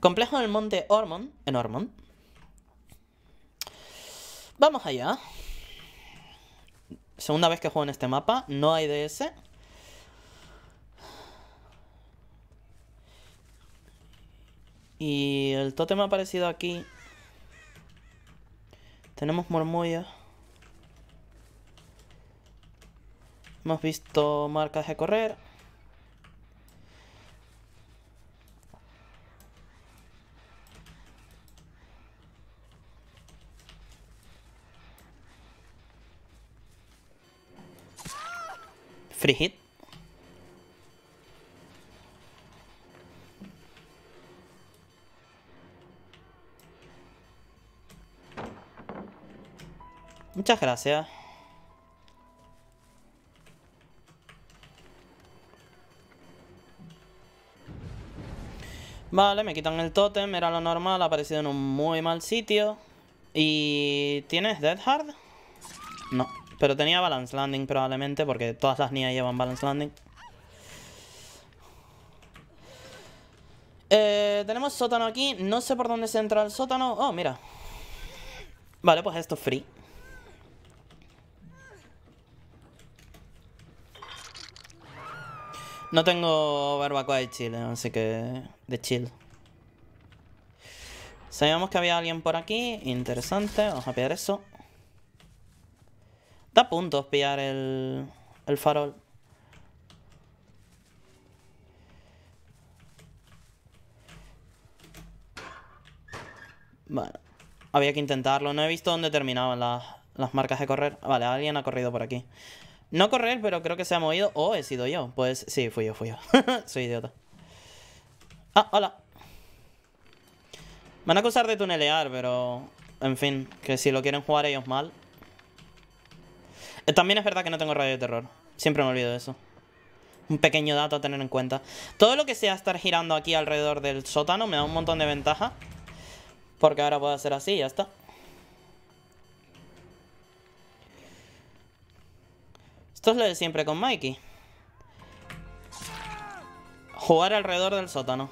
Complejo del monte Ormond, en Ormond. Vamos allá. Segunda vez que juego en este mapa, no hay DS. Y el tótem ha aparecido aquí. Tenemos murmullo. Hemos visto marcas de correr. hit. Muchas gracias. Vale, me quitan el tótem, era lo normal, ha aparecido en un muy mal sitio. ¿Y tienes Dead Hard? No. Pero tenía Balance Landing probablemente, porque todas las niñas llevan Balance Landing. Eh, tenemos sótano aquí. No sé por dónde se entra el sótano. Oh, mira. Vale, pues esto es free. No tengo barbacoa de chile, así que... De chill. Sabíamos que había alguien por aquí. Interesante. Vamos a pillar eso a punto de pillar el, farol. Bueno, había que intentarlo. No he visto dónde terminaban las, marcas de correr. Vale, alguien ha corrido por aquí. No correr, pero creo que se ha movido. O he sido yo. Pues sí, fui yo, fui yo. Soy idiota. Ah, hola. Me van a acusar de tunelear, pero... En fin, que si lo quieren jugar ellos mal, eh, también es verdad que no tengo radio de terror. Siempre me olvido de eso. Un pequeño dato a tener en cuenta. Todo lo que sea estar girando aquí alrededor del sótano me da un montón de ventaja. Porque ahora puedo hacer así y ya está. Esto es lo de siempre con Mikey. Jugar alrededor del sótano.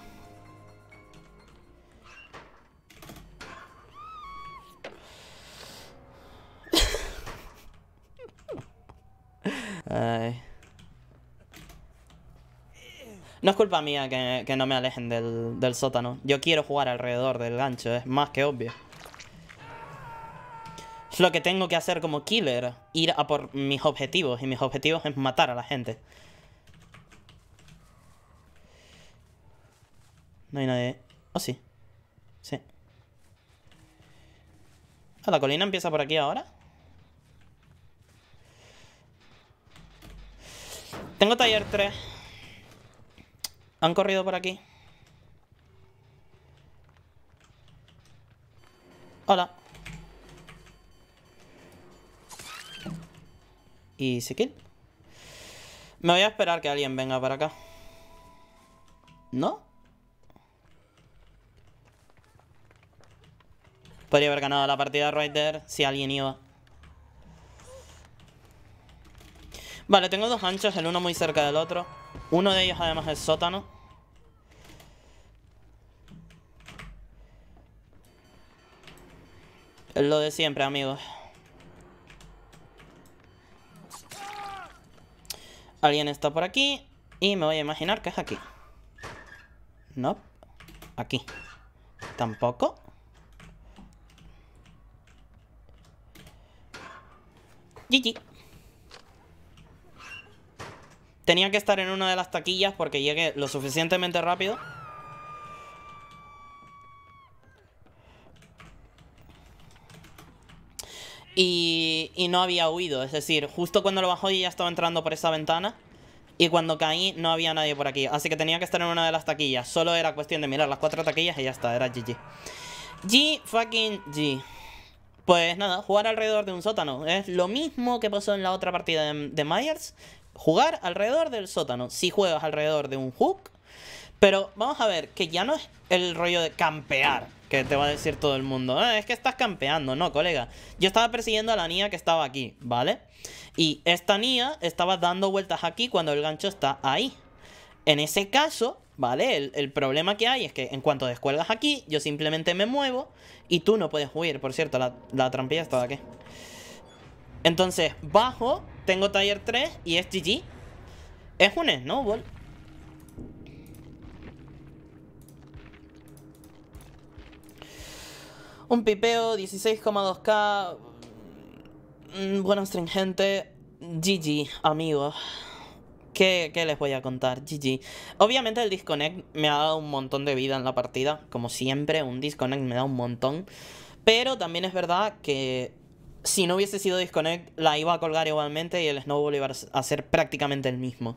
No es culpa mía que, no me alejen del, sótano. Yo quiero jugar alrededor del gancho, es más que obvio. Es lo que tengo que hacer como killer, ir a por mis objetivos. Y mis objetivos es matar a la gente. No hay nadie. ¿Oh, sí? Sí. Ah, la colina empieza por aquí ahora? Tengo taller 3. Han corrido por aquí. Hola. ¿Y se Me voy a esperar que alguien venga para acá. ¿No? Podría haber ganado la partida de Ryder, si alguien iba. Vale, tengo dos anchos, el uno muy cerca del otro. Uno de ellos además es sótano. Es lo de siempre, amigos. Alguien está por aquí. Y me voy a imaginar que es aquí. No. Aquí. Tampoco. GG. Tenía que estar en una de las taquillas porque llegué lo suficientemente rápido. Y, y no había huido, es decir, justo cuando lo bajó y ya estaba entrando por esa ventana. Y cuando caí no había nadie por aquí, así que tenía que estar en una de las taquillas. Solo era cuestión de mirar las cuatro taquillas y ya está, era GG. G fucking G. Pues nada, jugar alrededor de un sótano. Es lo mismo que pasó en la otra partida de Myers, jugar alrededor del sótano. Si juegas alrededor de un hook, pero vamos a ver, que ya no es el rollo de campear, que te va a decir todo el mundo. Ah, es que estás campeando, no, colega. Yo estaba persiguiendo a la niña que estaba aquí, ¿vale? Y esta niña estaba dando vueltas aquí cuando el gancho está ahí. En ese caso, ¿vale? El, problema que hay es que en cuanto descuelgas aquí, yo simplemente me muevo y tú no puedes huir. Por cierto, la, la trampilla estaba aquí. Entonces, bajo tengo taller 3 y es GG. Es un snowball. Un pipeo, 16,2k. Mm, bueno, astringente. GG, amigos. ¿Qué, ¿Qué, les voy a contar? GG. Obviamente el disconnect me ha dado un montón de vida en la partida. Como siempre, un disconnect me da un montón. Pero también es verdad que si no hubiese sido Disconnect, la iba a colgar igualmente y el snowball iba a ser prácticamente el mismo.